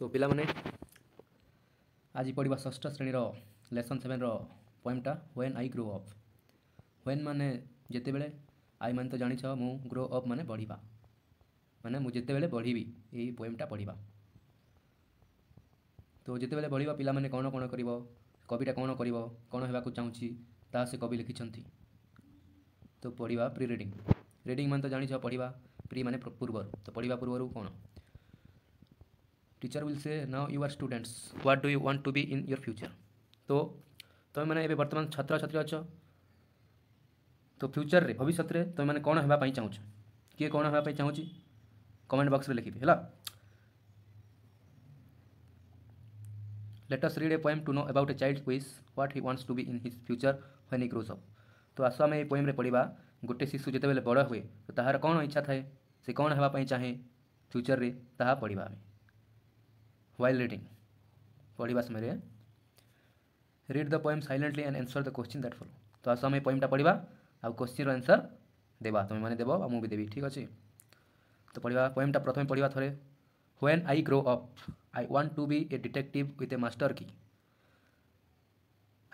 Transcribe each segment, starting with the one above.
তো ପିଲାମାନେ ଆଜି ପଢ଼ିବା ଷଷ୍ଠ ଶ୍ରେଣୀର ଲେସନ୍ ସେଭେନ୍ର ପଏମ୍ଟା when I grow up when ମାନେ ଯେତେବେଳେ ଆଇ ମାନେ ତ ଜାଣିଛ ମୁଁ ଗ୍ରୋ ଅପ୍ ମାନେ ବଢ଼ିବା ମାନେ ମୁଁ ଯେତେବେଳେ ବଢ଼ିବି ଏଇ ପୋଏମ୍ଟା ପଢ଼ିବା ତ ଯେତେବେଳେ ବଢ଼ିବା ପିଲାମାନେ କ'ଣ କ'ଣ କରିବ କବିଟା କ'ଣ କରିବ କ'ଣ ହେବାକୁ ଚାହୁଁଛି ତାହା ସେ କବି ଲେଖିଛନ୍ତି ତ ପଢ଼ିବା ପ୍ରି ରିଡ଼ିଂ ରିଡ଼ିଂ ମାନେ ତ ଜାଣିଛ ପଢ଼ିବା ପ୍ରି ମାନେ ପୂର୍ବରୁ ତ ପଢ଼ିବା ପୂର୍ବରୁ କ'ଣ teacher will say now our students what do you want to be in your future तो तुम तो मैंने बर्तमान छात्र छात्री अच अच्छा। तो फ्यूचर में भविष्य में तुम तो मैंने कौन होगा चाहू किए कौन होगा चाहूँ कमेंट बक्स में लिखे है let's read a poem to know about a child wish what he wants to be in his future when he grows up तो आस आम ये पोएम पढ़ा गोटे शिशु जिते बड़ हुए तो तार कौन इच्छा थाए से कौन होगापी चाहे फ्यूचर में ता पढ़ा आम वाइल रिडिंग पढ़ा समय read the poem silently and answer the question that follow तो आस में पोएमटा पढ़ा आउ क्वेश्चन रनसर देवा तुम्हें मैंने देव आ मुझे देवी ठीक अच्छे तो पढ़ा पोएमटा प्रथम पढ़ा थे when I grow up I want to be a detective with a master key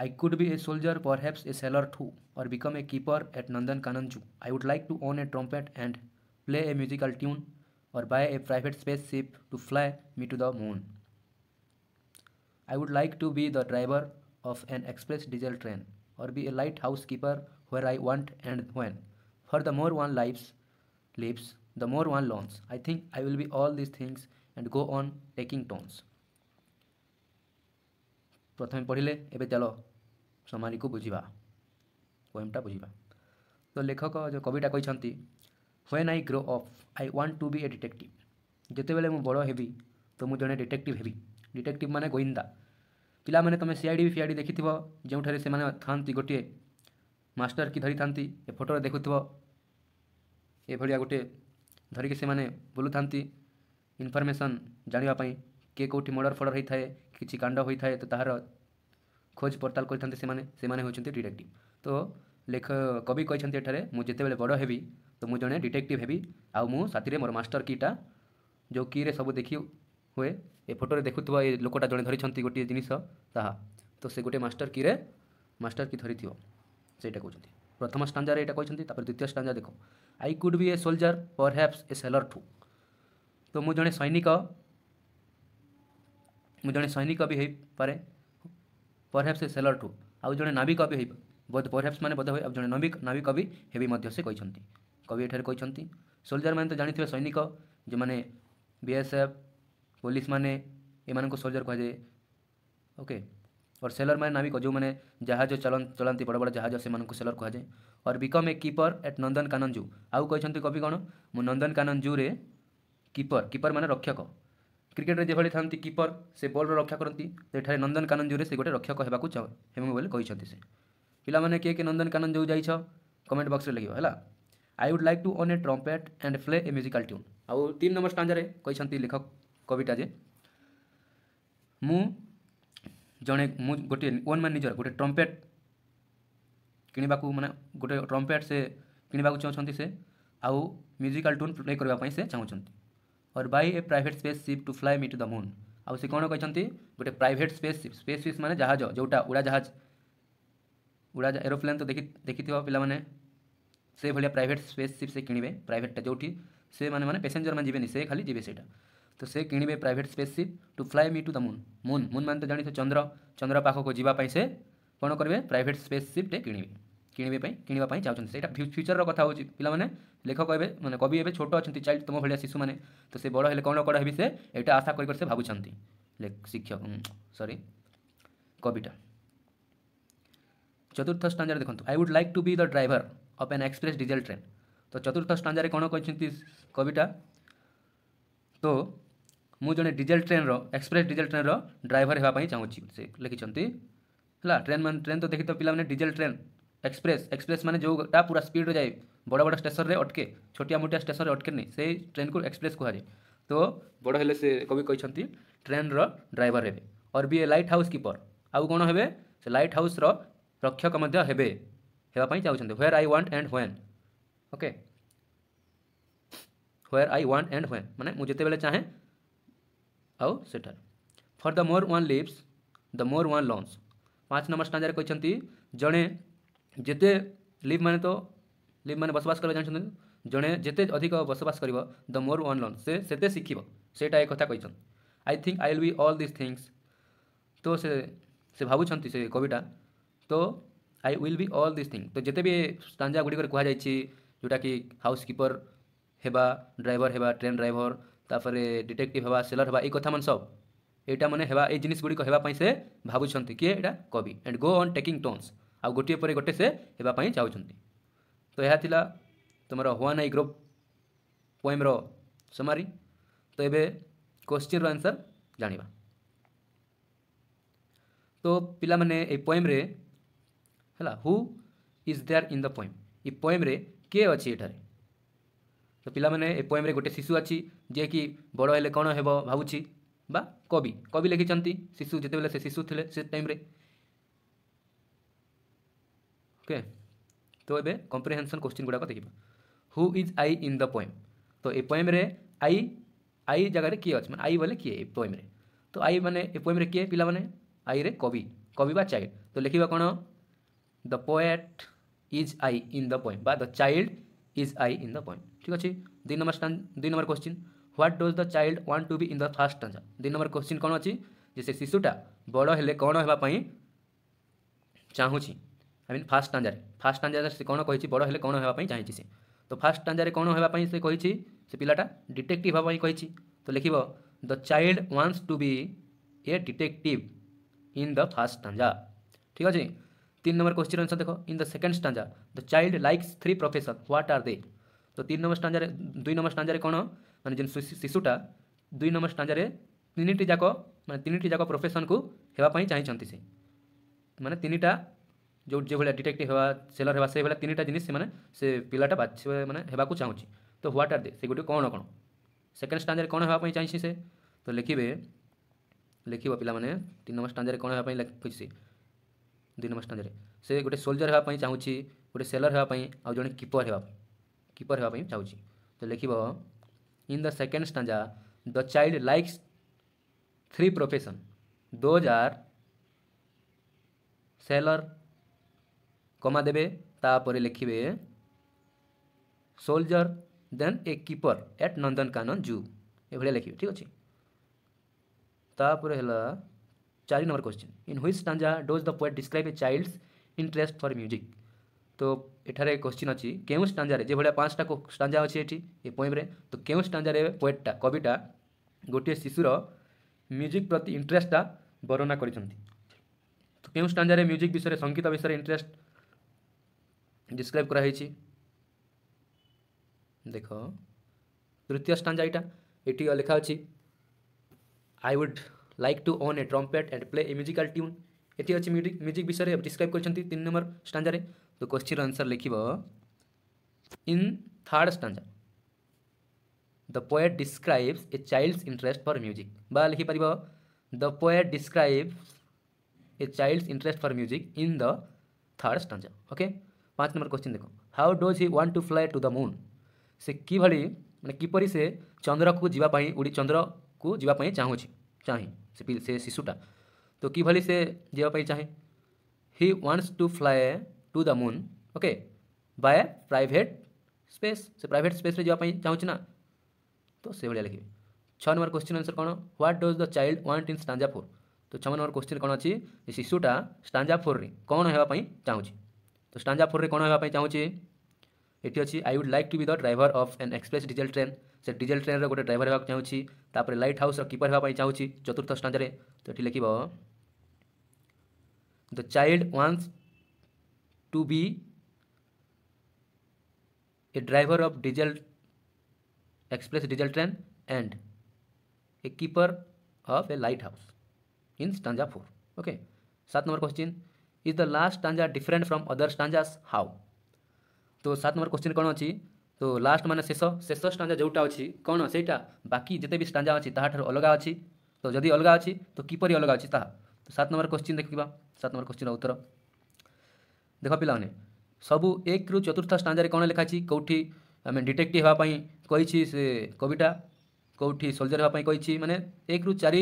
I could be a soldier perhaps a sailor too or become a keeper at Nandan Kanan zoo I would like to own a trumpet and play a musical tune or buy a private spaceship to fly me to the moon I would like to be the driver of an express diesel train or be a lighthouse keeper where I want and when for the more one life's lips the more one learns I think I will be all this things and go on taking turns प्रथम पढ़ले एवं चल समाधि को बुझा पोएमटा बुझा तो लेखक जो कविटा कही when I grow up I want to be a detective जिते बड़ तो मुझे जो डिटेक्टिव हेबी डिटेक्टिव मैंने गोईंदा पाने तुम सी आई डी देखि जोठे से गोटे मास्टर की धरी था फोटो देखु गोटे धरिकी से बुलू था इनफर्मेसन जानवापी किए कौट मर्डर फर्डर होता है किसी कांड होता है तो तहार खोज पड़ताल करेक्टिव तो लेख कवि कही जिते बड़े बड़ हेबी तो मुझे जड़े डिटेक्टिव हेबी आउ मु साथी मोर मस्टर कीटा जो की सब देखी ହୁଏ ଏ ଫଟୋରେ ଦେଖୁଥିବ ଏ ଲୋକଟା ଜଣେ ଧରିଛନ୍ତି ଗୋଟିଏ ଜିନିଷ ତାହା ତ ସେ ଗୋଟେ ମାଷ୍ଟର କିରେ ମାଷ୍ଟର କି ଧରିଥିବ ସେଇଟା କହୁଛନ୍ତି ପ୍ରଥମ ଷ୍ଟାଞ୍ଜାରେ ଏଇଟା କହିଛନ୍ତି ତାପରେ ଦ୍ୱିତୀୟ ଷ୍ଟାଞ୍ଜା ଦେଖ I could be a soldier perhaps a sailor too ତ ମୁଁ ଜଣେ ସୈନିକ ମୁଁ ଜଣେ ସୈନିକ ବି ହେଇପାରେ ପର୍ ହ୍ୟାପ୍ସ ଏ ସେଲର୍ ଠୁ ଆଉ ଜଣେ ନାବିକ ବି ହେଇପାରେ ବୋଧ ପର୍ ହ୍ୟାପ୍ସ ମାନେ ବୋଧ ହୁଏ ଆଉ ଜଣେ ନାବିକ ନାବିକ ବି ହେବି ମଧ୍ୟ ସେ କହିଛନ୍ତି କବି ଏଠାରେ କହିଛନ୍ତି ସୋଲଜର୍ ମାନେ ତ ଜାଣିଥିବେ ସୈନିକ ଯେଉଁମାନେ ବିଏସ୍ଏଫ୍ पुलिस मैंने सोल्जर कहुए ओके और सेलर मैंने नाविक जो मैंने जहाज चल चलाती बड़ बड़ जहाज से सेलर कहुए और become a keeper at Nandankanan zoo आउ कहते कवि कौन मु नंदनकानन जू रे किपर किपर मैंने रक्षक क्रिकेट में जो भाई था किपर से बल रक्षा करती तो नंदनकानन जू से गोटे रक्षक होती से पाने किए किए नंदनकानन जू जाइ कमेंट बक्स में लगे है I would like to own a trumpet and play a musical tune आउ तीन नंबर स्टाजे लेखक कविताजे मु जड़े मु गोटे ओन मैं निजर गोटे ट्रम्पेट कि मैंने गोटे ट्रम्पेट से किणवाक चाहते से आ म्यूजिकल टोन प्ले करने से चाहते और buy a private spaceship to fly me the moon आ से कौन कहते गोटे प्राइट स्पेस सीप स्पेस सीप मैंने जहाज जोटा उड़ाजहाज उड़ा एरोप्लेन तो देखी देखि पाने से भाया प्राइट स्पेस सीप से किणवे प्राइटा जो से मैंने पैसेंजर मैंने जीवन से खाली जीवे सेटा तो से किणवे private spaceship to fly me to the moon moon moon ମାନେ ତ ଜାଣିଛ ଚନ୍ଦ୍ର ଚନ୍ଦ୍ର ପାଖକୁ ଯିବା ପାଇଁ ସେ କ'ଣ କରିବେ ପ୍ରାଇଭେଟ୍ ସ୍ପେସସିପ୍ଟେ କିଣିବେ କିଣିବା ପାଇଁ କିଣିବା ପାଇଁ ଚାହୁଁଛନ୍ତି ସେଇଟା ଫ୍ୟୁଚର୍ର କଥା ହେଉଛି ପିଲାମାନେ ଲେଖକ ଏବେ ମାନେ କବି ଏବେ ଛୋଟ ଅଛନ୍ତି ଚାଇଲ୍ଡ ତୁମ ଭଳିଆ ଶିଶୁମାନେ ତ ସେ ବଡ଼ ହେଲେ କ'ଣ କ'ଣ ହେବି ସେ ଏଇଟା ଆଶା କରି କରି ସେ ଭାବୁଛନ୍ତି ଶିକ୍ଷକ ସରି କବିଟା ଚତୁର୍ଥ ଷ୍ଟାଞ୍ଜାରେ ଦେଖନ୍ତୁ I would like to be the driver of an express diesel train ତ ଚତୁର୍ଥ ଷ୍ଟାଞ୍ଜାରେ କ'ଣ କହିଛନ୍ତି କବିଟା ତ मुझे diesel train express diesel train driver होगापी चाहूँ से लिखिंट है ट्रेन मैं ट्रेन तो देखते पाने डीजेल ट्रेन एक्सप्रेस एक्सप्रेस मैंने जो पूरा स्पीड जाए बड़ बड़ स्टेसन में अटके छोटिया मोटिया स्टेसन अटके नहीं से ट्रेन को एक्सप्रेस कहुए तो बड़े से कवि कही ट्रेन ड्राइवर हे और भी ए लाइट हाउस किपर आउ कौन है से लाइट हाउस रक्षक चाहूँ where I want and when okay where I want and when मैंने मुझे जिते चाहे आउ for the more one lives the more one learns पाँच नंबर स्टाजर कहते जड़े जिते लिव मैंने तो लिप मैंने बसवास कर जानते जड़े जिते अधिक बसवास कर द मोर ओन लंगस से सेते शिख से एक कथा कही I think I will this things तो से से से कविटा तो I will be all this thing तो जिते भी स्टाजा गुड़िक जोटा कि हाउस कीपर है ड्राइवर है ट्रेन ड्राइवर तापर डिटेक्टिव हाँ सेलर हवा ये कथ मैं सब यहाँ मैंने ये जिनस गुड़िकवाई से भावुंत किए यहाँ कवि and go on taking turns आ गोटे गोटे से हेपाई चाहते तो यह तुम हुआ नई ग्रोप पोएम समारी तो ये क्वेश्चन रनसर जाणी तो पाने पोएम्रेला who is there in the poem ये पोएम्रे किए अच्छे यठार तो पाने पोएम गोटे शिशु अच्छी जे कि बड़ हेल्ले कौन हेब भावी बा कवि कवि लिखिं शिशु जिते बिल शिशु थे टाइम ओके तो ये कंप्रिहेनसन क्वेश्चन गुड़ाक देखा who is I in the poem तो ए पोएम आई आई जगह किए अच्छे मैं आई बोले किए ए पोएम तो आई मैंने पोएम किए पिला आई रे कवि कवि चाइल्ड तो लिखा कौन the poet is I in the poem बा the child is I in the point ঠিক আছে দুই নম্বর দুই number question what does the child want to be in the first stanza দুই নম্বর কোশ্চিন କ'ଣ ଅଛି ଯେ ସେ ଶିଶୁଟା ବଡ଼ ହେଲେ କ'ଣ ହେବା ପାଇଁ ଚାହୁଁଛି ଆଇ ମିନ୍ ଫାର୍ଷ୍ଟ stanzaରେ ଫାର୍ଷ୍ଟ stanzaରେ ସେ କ'ଣ କହିଛି ବଡ଼ ହେଲେ କ'ଣ ହେବା ପାଇଁ ଚାହିଁଛି ସେ ତ ଫାର୍ଷ୍ଟ stanzaରେ କ'ଣ ହେବା ପାଇଁ ସେ କହିଛି ସେ ପିଲାଟା ଡିଟେକ୍ଟିଭ୍ ହେବା ପାଇଁ କହିଛି ତ ଲେଖିବ the child wants to be a detective in the first stanza ঠিক আছে तीन नंबर क्वेश्चन आंसर देखो in the second stanza the child likes three professor what are they तो तीन नंबर स्टांजारे दुई नंबर स्टांजारे कौन मैंने जिन शिशुटा दुई नंबर स्टांजारे तीन टी जाक मैंने तीन टी जाक प्रोफेसन को होगापी चाहते से मैंने तीन टा जो जो भाई डिटेक्टिव हवा सेलर है से भाया तीन टा जिस से पिलाटा बाछ मैंने चाहूँ तो व्हाट आर दे से गोटे कौन कौन सेकेंड स्टांजारे कौन होगा चाहिए से तो लिखे लिखे पिला तीन नंबर स्टांजारे कौन होगा ଦୁଇ ନମ୍ବର ସ୍ଥାନରେ ସେ ଗୋଟେ ସୋଲଜର ହେବା ପାଇଁ ଚାହୁଁଛି ଗୋଟେ ସେଲର ହେବା ପାଇଁ ଆଉ ଜଣେ କିପର ହେବା କିପର ହେବା ପାଇଁ ଚାହୁଁଛି ତ ଲେଖିବ in the second stanza the child likes three profession those are sailor comma देवे तापर लिखे soldier then a keeper at Nandankanan zoo ए लिखे ठीक अच्छे तापर है चार नंबर क्वेश्चन इन हुई stanza does the poet describe a child's interest for music तो ଏଠାରେ କ୍ୱେଶ୍ଚିନ୍ ଅଛି କେଉଁ ଷ୍ଟାଞ୍ଜାରେ ଯେଭଳିଆ ପାଞ୍ଚଟା ଷ୍ଟାଞ୍ଜା ଅଛି ଏଠି ଏ ପୋଏମ୍ରେ ତ କେଉଁ ଷ୍ଟାଞ୍ଜାରେ ପୋଏଟ୍ଟା କବିଟା ଗୋଟିଏ ଶିଶୁର ମ୍ୟୁଜିକ୍ ପ୍ରତି ଇଣ୍ଟରେଷ୍ଟଟା ବର୍ଣ୍ଣନା କରିଛନ୍ତି ତ କେଉଁ ଷ୍ଟାଞ୍ଜାରେ ମ୍ୟୁଜିକ୍ ବିଷୟରେ ସଙ୍ଗୀତ ବିଷୟରେ ଇଣ୍ଟରେଷ୍ଟ ଡିସ୍କ୍ରାଇବ୍ କରାହେଇଛି ଦେଖ ତୃତୀୟ ଷ୍ଟାଞ୍ଜା ଏଇଟା ଏଠି ଲେଖା ଅଛି I would like to own a trumpet and play a musical tune ये अच्छे म्यूजिक म्यूजिक विषय डिस्क्राइब করেছেন তিন নম্বর স্টাঞ্জারে তো কোশ্চির আনসার লিখব in the poet describes a child's interest for music बा लिखिपर the poet describes a child's interest for music in the third stanza okay पाँच नंबर क्वेश्चन देख how does he want to fly to the moon से किभली मैंने किपर से चंद्र को जीवाई उड़ी चंद्र को जीवाई चाहूँगी चाहे से शिशुटा तो कि भले से जावाई चाहे he wants to fly to the moon okay by flight space से प्राइट स्पेस चाहूँ ना तो से भाया लिखे छः नंबर क्वेश्चन आंसर कौन what does the child want in stanza four तो छः नंबर क्वेश्चन कौन अच्छी शिशुटा स्टांजा फोर में कौन होगा चाहूँ तो स्टांजा फोर रे कौन होगा चाहूँ ये अच्छी I would like to be the driver of an express diesel train से डीजेल ट्रेन रोटे ड्राइवर ହେବାକୁ ଚାହୁଁଛି ତାପରେ ଲାଇଟ୍ ହାଉସ୍ର କିପର ହେବା ପାଇଁ ଚାହୁଁଛି ଚତୁର୍ଥ ସ୍ଥାନରେ ତ ଏଠି ଲେଖିବ the child wants to be a driver of diesel express diesel train and a keeper of a lighthouse in stanza four okay सात number question is the last stanza different from other stanzas how तो सात number question कौन अच्छी तो last मैंने शेष शेष स्टाजा जोटा अच्छी कौन से बाकी जिते भी स्टाजा अच्छी ताठार अलग अच्छी तो जदि अलग अच्छी तो किपर अलग अच्छी ता तो सात नंबर क्वेश्चन देखा सात नंबर क्वेश्चन उत्तर देख पाने सबू एक रु चतुर्थ स्टाजारे कौन लिखाई कौटी आम डिटेक्ट होगापी कही कविटा कौटी सोलजर होगापी मैंने एक रु चार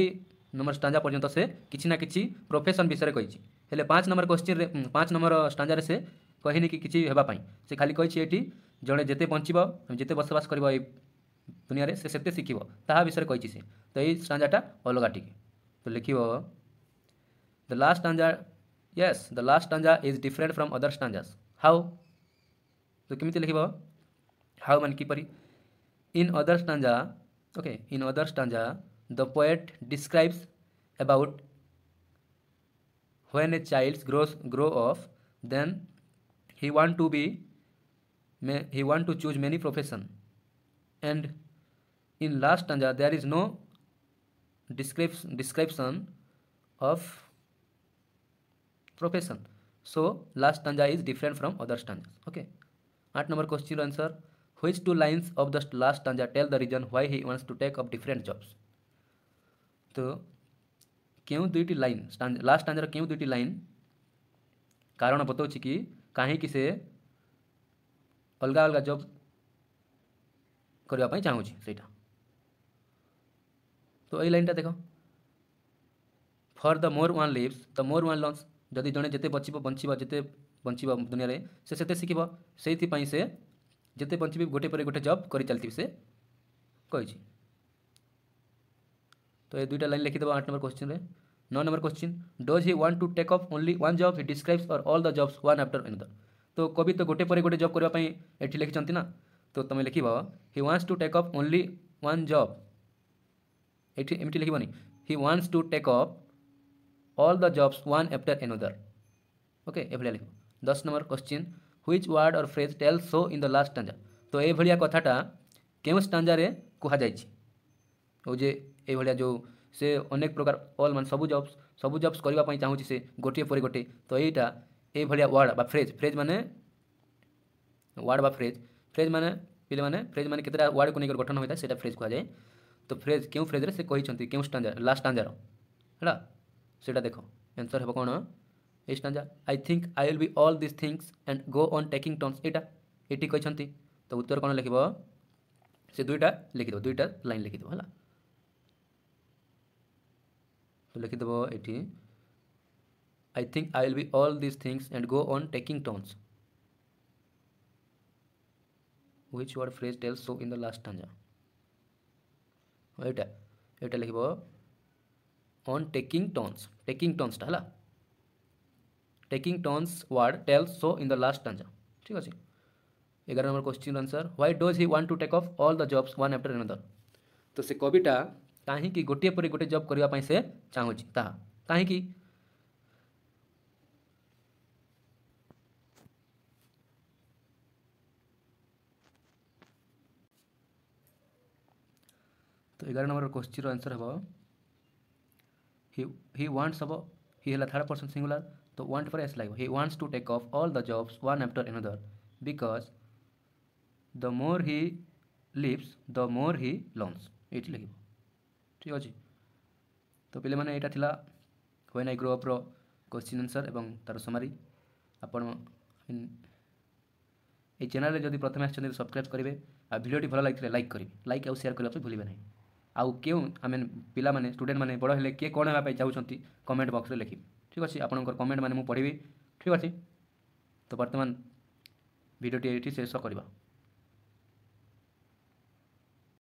नंबर स्टाजा पर्यटन से किसी ना कि प्रफेसन विषय कही पाँच नंबर क्वेश्चन पाँच नंबर स्टाजारे से कहीनि कि किसी से खाली कही ଜଣେ ଯେତେ ବଞ୍ଚିବ ଯେତେ ବସବାସ କରିବ ଏଇ ଦୁନିଆରେ ସେ ସେତେ ଶିଖିବ ତାହା ବିଷୟରେ କହିଛି ସେ ତ ଏଇ ଷ୍ଟାଞ୍ଜାଟା ଅଲଗା ଟିକେ ତ ଲେଖିବ the last stanza yes the last stanza is different from other stanzas how ତ କେମିତି ଲେଖିବ ହାଉ ମାନେ କିପରି in other stanza okay in other stanza the poet describes about when a child grows grow off then he want to be may he want to choose many profession and in last stanza there is no descrip description of profession so last stanza is different from other stanza okay आठ number question answer हुई two lines of the last stanza tell the reason why he wants to take up different jobs तो क्यों दुईट line last Anjar क्यों दुईट line कारण बताऊँच कि कहीं से अलग अलग जब करने चाहूँगी सहीटा तो यही लाइन टा देख for the more one lives the more one learns जदि जड़े जिते बच बंचवा जिते दुनिया से सेते शिख से जिते बंचबी गोटे पर गोटे जब कर चलती से कही तो ये दुईटा लाइन लिखिदेव आठ नंबर क्वेश्चन में नौ number question does he want to take up only one job he describes और all the jobs one after another तो कवि तो गोटे गोटे जब करने लिखिं तो तुम लिख he wants to take up only one job ये नहीं he wants to take up all the jobs one after other okay ये लिख दस number question which word or phrase tell so in the last stanza तो यह भाया कथाटा केजारे कह जाए जो से अनेक प्रकार अल मान सब जब्स सब जब्स करने चाहूँ से गोटे पर गोटे तो यहीटा एभलिया वर्ड बा फ्रेज फ्रेज माने वर्ड बा फ्रेज फ्रेज माने ପିଲେ ମାନେ ଫ୍ରେଜ୍ ମାନେ କେତେଟା ୱାର୍ଡ଼କୁ ନେଇକରି ଗଠନ ହୋଇଥାଏ ସେଇଟା ଫ୍ରେଜ୍ କୁହାଯାଏ ତ ଫ୍ରେଜ୍ କେଉଁ ଫ୍ରେଜ୍ରେ ସେ କହିଛନ୍ତି କେଉଁ ଷ୍ଟାଞ୍ଜା ଲାଷ୍ଟ ଷ୍ଟାଞ୍ଜାର ହେଲା ସେଇଟା ଦେଖ ଆନ୍ସର୍ ହେବ କ'ଣ ଏଇ stanza I think I will be all this things and go on taking turns ଏଇଟା ଏଠି କହିଛନ୍ତି ତ ଉତ୍ତର କ'ଣ ଲେଖିବ ସେ ଦୁଇଟା ଲେଖିଦେବ ଦୁଇଟା ଲାଇନ୍ ଲେଖିଦେବ ହେଲା ତ ଲେଖିଦେବ ଏଠି I think I will be all these things and go on taking turns which word phrase tells so in the last stanza ये ये लिख ऑन टेकिंग टोन्स टेकिंग टोन्सटा है taking turns word tells so in the last stanza ठीक अच्छे एगार number question answer why does he want to take off all the jobs one after another तो से कविटा कहीं पर गोटे जब करने से चाहूँ ता कहीं तो एगार नंबर क्वेश्चन आंसर हम हि वाट्स हम हि है थर्ड पर्सन सिंगुलर तो वाट पर एस लगे he wants to take off all the jobs one after another because the more he lives the more हि लर्नस ये लगे ठीक अच्छे तो पे यहाँ when I grow up question answer और तार समारी आपण এই চ্যানেলে प्रथम आ सब्सक्राइब करेंगे आ আর भल लगे लाइक करेंगे लाइक आयार करने শেয়ার ଆଉ କେଉଁ ଆମେ ପିଲାମାନେ ଷ୍ଟୁଡ଼େଣ୍ଟମାନେ ବଡ଼ ହେଲେ କିଏ କ'ଣ ହେବା ପାଇଁ ଚାହୁଁଛନ୍ତି କମେଣ୍ଟ ବକ୍ସରେ ଲେଖି ଠିକ୍ ଅଛି ଆପଣଙ୍କର କମେଣ୍ଟମାନେ ମୁଁ ପଢ଼ିବି ଠିକ୍ ଅଛି ତ ବର୍ତ୍ତମାନ ଭିଡ଼ିଓଟି ଏଇଠି ଶେଷ କରିବା